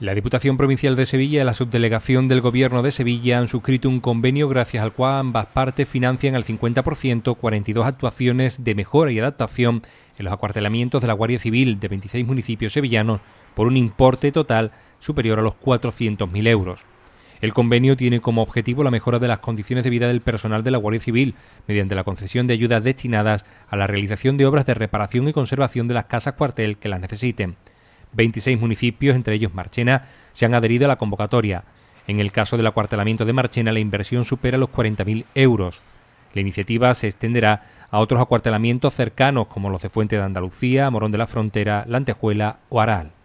La Diputación Provincial de Sevilla y la Subdelegación del Gobierno de Sevilla han suscrito un convenio gracias al cual ambas partes financian al 50% 42 actuaciones de mejora y adaptación en los acuartelamientos de la Guardia Civil de 26 municipios sevillanos por un importe total superior a los 400.000 euros. El convenio tiene como objetivo la mejora de las condiciones de vida del personal de la Guardia Civil mediante la concesión de ayudas destinadas a la realización de obras de reparación y conservación de las casas cuartel que las necesiten. 26 municipios, entre ellos Marchena, se han adherido a la convocatoria. En el caso del acuartelamiento de Marchena, la inversión supera los 40.000 euros. La iniciativa se extenderá a otros acuartelamientos cercanos como los de Fuente de Andalucía, Morón de la Frontera, Lantejuela o Aral.